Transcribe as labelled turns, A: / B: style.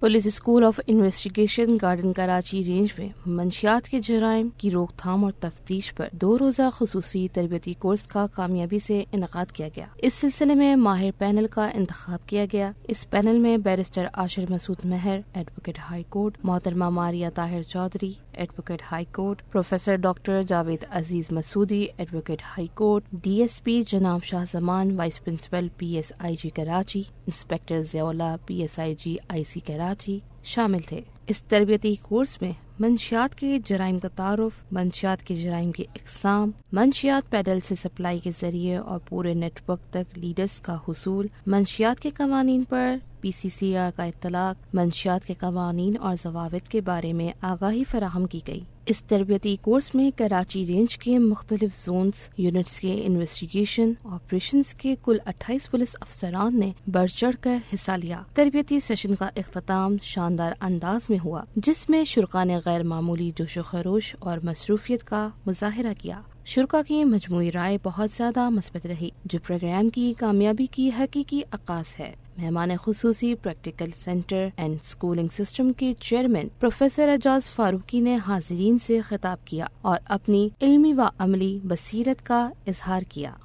A: police school of investigation garden Karachi range में मंशियात के जराइम की रोकथाम और तफ्तीश पर दो रोजा खसूसी तरबती कोर्स का कामयाबी से इनका किया गया इस सिलसिले में माहिर पैनल का इंतखब किया गया इस पैनल में barrister Ashir Masood Mehar advocate high court मोहतरमा Maria Tahir Chaudhry advocate high court professor doctor Javed Aziz Masoodi advocate high court D S P जनाब Shah Zaman vice principal P S I G Karachi inspector P S I G I C Karachi Karachi शामिल थे इस तरबियती कोर्स में मंशियात के जराइम का तारफ मंशियात के जराइम के इकसाम मंशियात पैडल से सप्लाई के जरिए और पूरे नेटवर्क तक लीडर्स का हसूल मंशियात के कवानीन पर पी सी सी आर का इतलाक मंशियात के कवानीन और जवाब के बारे में आगाही फराहम की गयी इस तरबती कोर्स में कराची रेंज के मुख्तलिफ जोन्स यूनिट्स के इन्वेस्टिगेशन ऑपरेशन के कुल अट्ठाईस पुलिस अफसरान ने बढ़ चढ़ कर हिस्सा लिया तरबती सेशन का अख्ताम शानदार अंदाज में हुआ जिसमे शुरा ने गैर मामूली जोशो खरोश और मसरूफियत का मुजाहरा किया शुरा की मजमू राय बहुत ज्यादा मस्बत रही जो प्रोग्राम की कामयाबी की हकीकी अक्स है मेहमान खसूसी practical centre and schooling system के चेयरमैन प्रोफेसर एजाज फारूकी ने हाजरीन से खिताब किया और अपनी इल्मी व अमली बसीरत का इजहार किया